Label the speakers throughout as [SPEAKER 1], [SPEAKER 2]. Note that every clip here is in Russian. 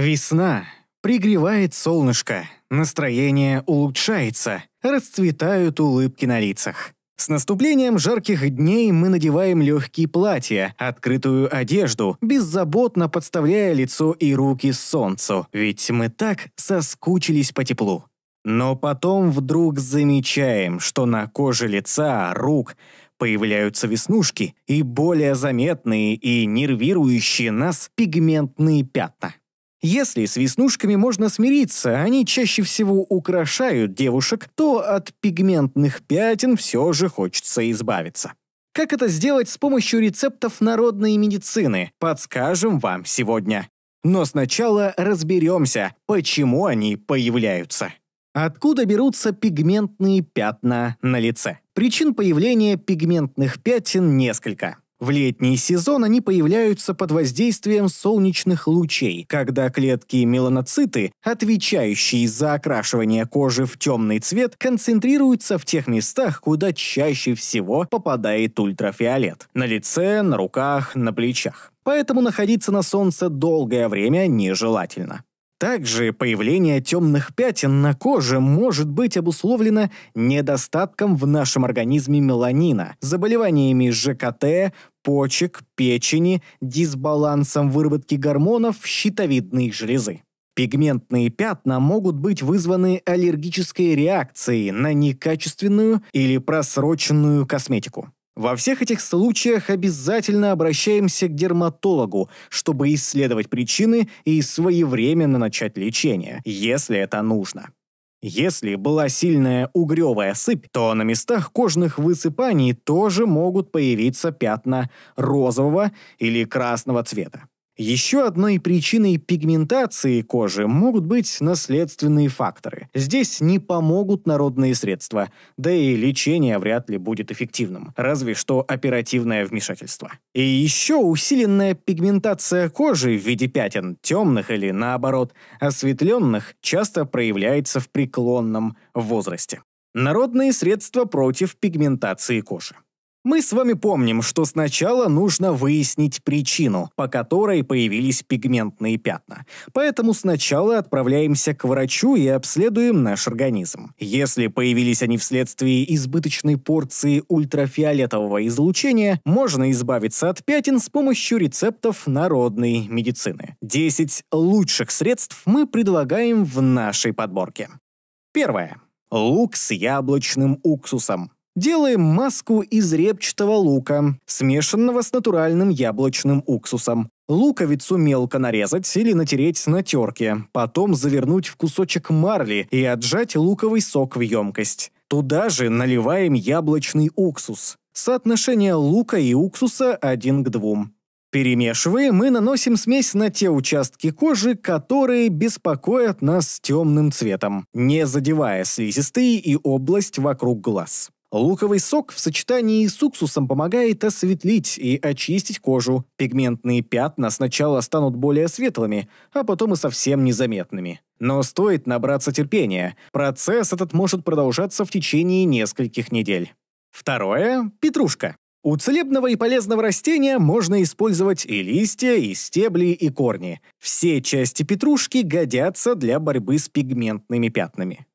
[SPEAKER 1] Весна. Пригревает солнышко. Настроение улучшается. Расцветают улыбки на лицах. С наступлением жарких дней мы надеваем легкие платья, открытую одежду, беззаботно подставляя лицо и руки солнцу, ведь мы так соскучились по теплу. Но потом вдруг замечаем, что на коже лица, рук появляются веснушки и более заметные и нервирующие нас пигментные пятна. Если с веснушками можно смириться, они чаще всего украшают девушек, то от пигментных пятен все же хочется избавиться. Как это сделать с помощью рецептов народной медицины, подскажем вам сегодня. Но сначала разберемся, почему они появляются. Откуда берутся пигментные пятна на лице? Причин появления пигментных пятен несколько. В летний сезон они появляются под воздействием солнечных лучей, когда клетки меланоциты, отвечающие за окрашивание кожи в темный цвет, концентрируются в тех местах, куда чаще всего попадает ультрафиолет – на лице, на руках, на плечах. Поэтому находиться на солнце долгое время нежелательно. Также появление темных пятен на коже может быть обусловлено недостатком в нашем организме меланина, заболеваниями ЖКТ, почек, печени, дисбалансом выработки гормонов щитовидной железы. Пигментные пятна могут быть вызваны аллергической реакцией на некачественную или просроченную косметику. Во всех этих случаях обязательно обращаемся к дерматологу, чтобы исследовать причины и своевременно начать лечение, если это нужно. Если была сильная угревая сыпь, то на местах кожных высыпаний тоже могут появиться пятна розового или красного цвета. Еще одной причиной пигментации кожи могут быть наследственные факторы здесь не помогут народные средства, да и лечение вряд ли будет эффективным, разве что оперативное вмешательство. И еще усиленная пигментация кожи в виде пятен, темных или, наоборот, осветленных, часто проявляется в преклонном возрасте. Народные средства против пигментации кожи. Мы с вами помним, что сначала нужно выяснить причину, по которой появились пигментные пятна. Поэтому сначала отправляемся к врачу и обследуем наш организм. Если появились они вследствие избыточной порции ультрафиолетового излучения, можно избавиться от пятен с помощью рецептов народной медицины. 10 лучших средств мы предлагаем в нашей подборке. Первое. Лук с яблочным уксусом. Делаем маску из репчатого лука, смешанного с натуральным яблочным уксусом. Луковицу мелко нарезать или натереть на терке, потом завернуть в кусочек марли и отжать луковый сок в емкость. Туда же наливаем яблочный уксус. Соотношение лука и уксуса 1 к 2. Перемешиваем и наносим смесь на те участки кожи, которые беспокоят нас темным цветом, не задевая слизистые и область вокруг глаз. Луковый сок в сочетании с уксусом помогает осветлить и очистить кожу. Пигментные пятна сначала станут более светлыми, а потом и совсем незаметными. Но стоит набраться терпения. Процесс этот может продолжаться в течение нескольких недель. Второе – петрушка. У целебного и полезного растения можно использовать и листья, и стебли, и корни. Все части петрушки годятся для борьбы с пигментными пятнами.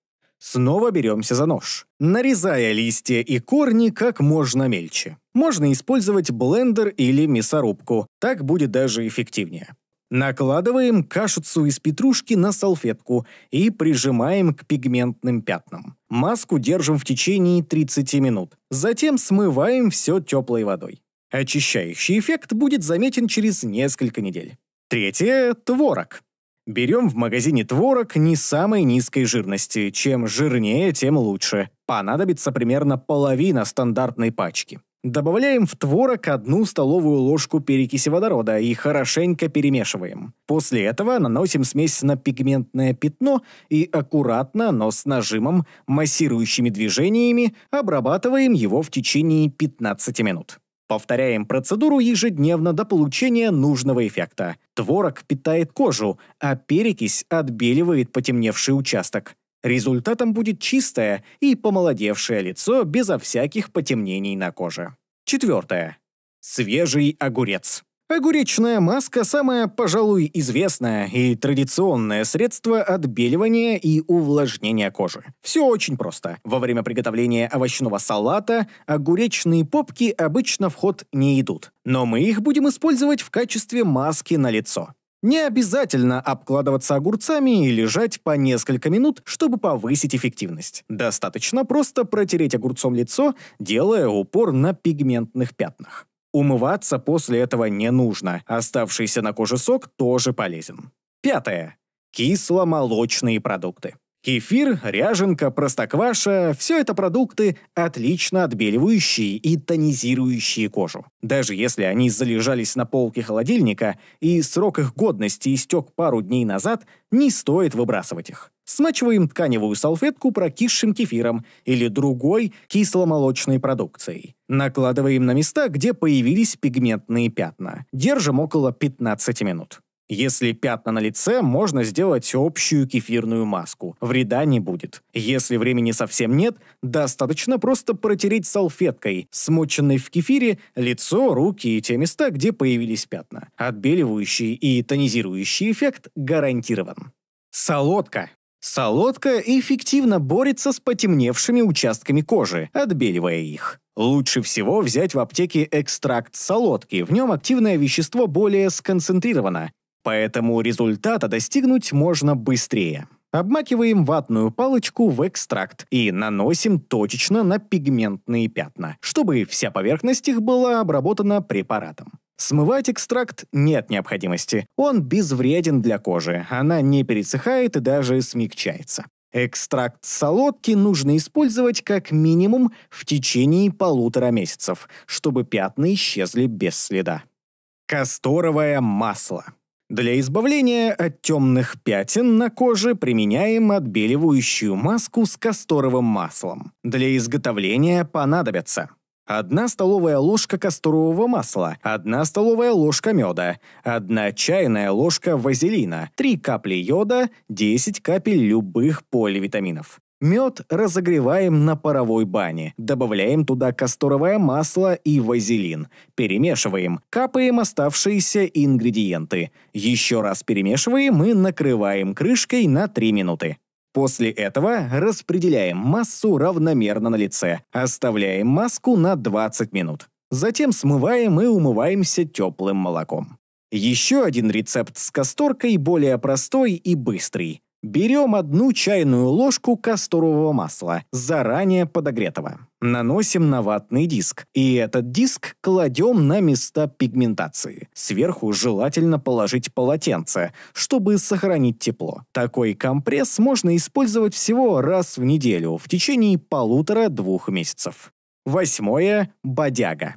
[SPEAKER 1] Снова беремся за нож, нарезая листья и корни как можно мельче. Можно использовать блендер или мясорубку, так будет даже эффективнее. Накладываем кашицу из петрушки на салфетку и прижимаем к пигментным пятнам. Маску держим в течение 30 минут. Затем смываем все теплой водой. Очищающий эффект будет заметен через несколько недель. Третье – творог. Берем в магазине творог не самой низкой жирности. Чем жирнее, тем лучше. Понадобится примерно половина стандартной пачки. Добавляем в творог одну столовую ложку перекиси водорода и хорошенько перемешиваем. После этого наносим смесь на пигментное пятно и аккуратно, но с нажимом, массирующими движениями обрабатываем его в течение 15 минут. Повторяем процедуру ежедневно до получения нужного эффекта. Творог питает кожу, а перекись отбеливает потемневший участок. Результатом будет чистое и помолодевшее лицо безо всяких потемнений на коже. Четвертое. Свежий огурец. Огуречная маска – самое, пожалуй, известное и традиционное средство отбеливания и увлажнения кожи. Все очень просто. Во время приготовления овощного салата огуречные попки обычно в ход не идут. Но мы их будем использовать в качестве маски на лицо. Не обязательно обкладываться огурцами и лежать по несколько минут, чтобы повысить эффективность. Достаточно просто протереть огурцом лицо, делая упор на пигментных пятнах. Умываться после этого не нужно, оставшийся на коже сок тоже полезен. Пятое. Кисломолочные продукты. Кефир, ряженка, простокваша – все это продукты, отлично отбеливающие и тонизирующие кожу. Даже если они залежались на полке холодильника и срок их годности истек пару дней назад, не стоит выбрасывать их. Смачиваем тканевую салфетку прокисшим кефиром или другой кисломолочной продукцией. Накладываем на места, где появились пигментные пятна. Держим около 15 минут. Если пятна на лице, можно сделать общую кефирную маску. Вреда не будет. Если времени совсем нет, достаточно просто протереть салфеткой, смоченной в кефире, лицо, руки и те места, где появились пятна. Отбеливающий и тонизирующий эффект гарантирован. Солодка. Солодка эффективно борется с потемневшими участками кожи, отбеливая их. Лучше всего взять в аптеке экстракт солодки, в нем активное вещество более сконцентрировано, Поэтому результата достигнуть можно быстрее. Обмакиваем ватную палочку в экстракт и наносим точечно на пигментные пятна, чтобы вся поверхность их была обработана препаратом. Смывать экстракт нет необходимости. Он безвреден для кожи, она не пересыхает и даже смягчается. Экстракт солодки нужно использовать как минимум в течение полутора месяцев, чтобы пятна исчезли без следа. Касторовое масло. Для избавления от темных пятен на коже применяем отбеливающую маску с касторовым маслом. Для изготовления понадобятся 1 столовая ложка касторового масла, 1 столовая ложка меда, 1 чайная ложка вазелина, 3 капли йода, 10 капель любых поливитаминов. Мед разогреваем на паровой бане, добавляем туда касторовое масло и вазелин, перемешиваем, капаем оставшиеся ингредиенты. Еще раз перемешиваем и накрываем крышкой на 3 минуты. После этого распределяем массу равномерно на лице, оставляем маску на 20 минут. Затем смываем и умываемся теплым молоком. Еще один рецепт с касторкой более простой и быстрый. Берем одну чайную ложку касторового масла, заранее подогретого. Наносим на ватный диск, и этот диск кладем на места пигментации. Сверху желательно положить полотенце, чтобы сохранить тепло. Такой компресс можно использовать всего раз в неделю в течение полутора-двух месяцев. Восьмое – бодяга.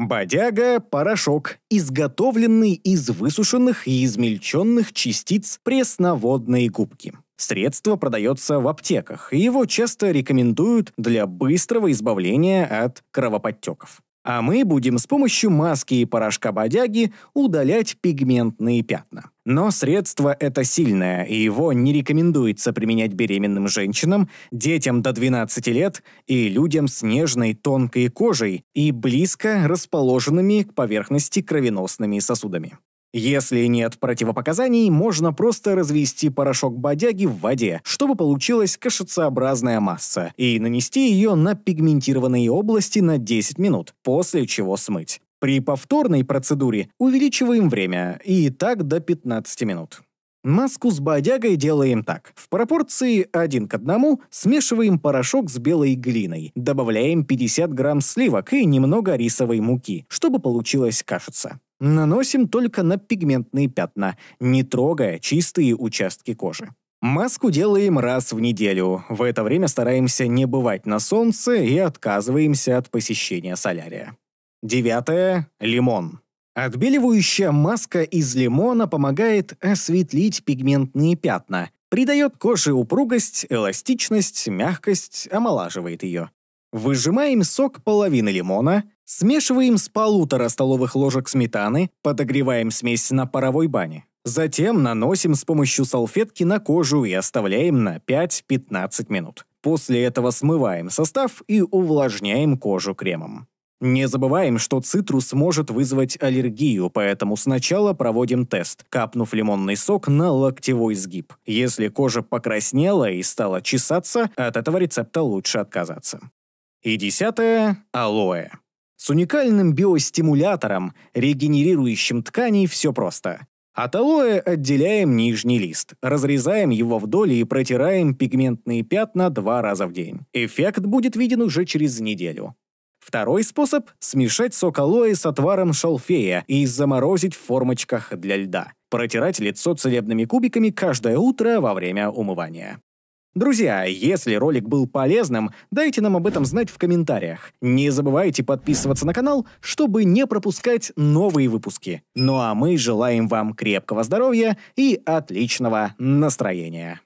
[SPEAKER 1] Бодяга – порошок, изготовленный из высушенных и измельченных частиц пресноводной губки. Средство продается в аптеках, и его часто рекомендуют для быстрого избавления от кровоподтеков а мы будем с помощью маски и порошка бодяги удалять пигментные пятна. Но средство это сильное, и его не рекомендуется применять беременным женщинам, детям до 12 лет и людям с нежной тонкой кожей и близко расположенными к поверхности кровеносными сосудами. Если нет противопоказаний, можно просто развести порошок бодяги в воде, чтобы получилась кашицеобразная масса, и нанести ее на пигментированные области на 10 минут, после чего смыть. При повторной процедуре увеличиваем время, и так до 15 минут. Маску с бодягой делаем так. В пропорции 1 к 1 смешиваем порошок с белой глиной, добавляем 50 грамм сливок и немного рисовой муки, чтобы получилась кашица. Наносим только на пигментные пятна, не трогая чистые участки кожи. Маску делаем раз в неделю. В это время стараемся не бывать на солнце и отказываемся от посещения солярия. Девятое. Лимон. Отбеливающая маска из лимона помогает осветлить пигментные пятна, придает коже упругость, эластичность, мягкость, омолаживает ее. Выжимаем сок половины лимона, Смешиваем с полутора столовых ложек сметаны, подогреваем смесь на паровой бане. Затем наносим с помощью салфетки на кожу и оставляем на 5-15 минут. После этого смываем состав и увлажняем кожу кремом. Не забываем, что цитрус может вызвать аллергию, поэтому сначала проводим тест, капнув лимонный сок на локтевой сгиб. Если кожа покраснела и стала чесаться, от этого рецепта лучше отказаться. И десятое – алоэ. С уникальным биостимулятором, регенерирующим ткани, все просто. От алоэ отделяем нижний лист, разрезаем его вдоль и протираем пигментные пятна два раза в день. Эффект будет виден уже через неделю. Второй способ – смешать сок алоэ с отваром шалфея и заморозить в формочках для льда. Протирать лицо целебными кубиками каждое утро во время умывания. Друзья, если ролик был полезным, дайте нам об этом знать в комментариях. Не забывайте подписываться на канал, чтобы не пропускать новые выпуски. Ну а мы желаем вам крепкого здоровья и отличного настроения.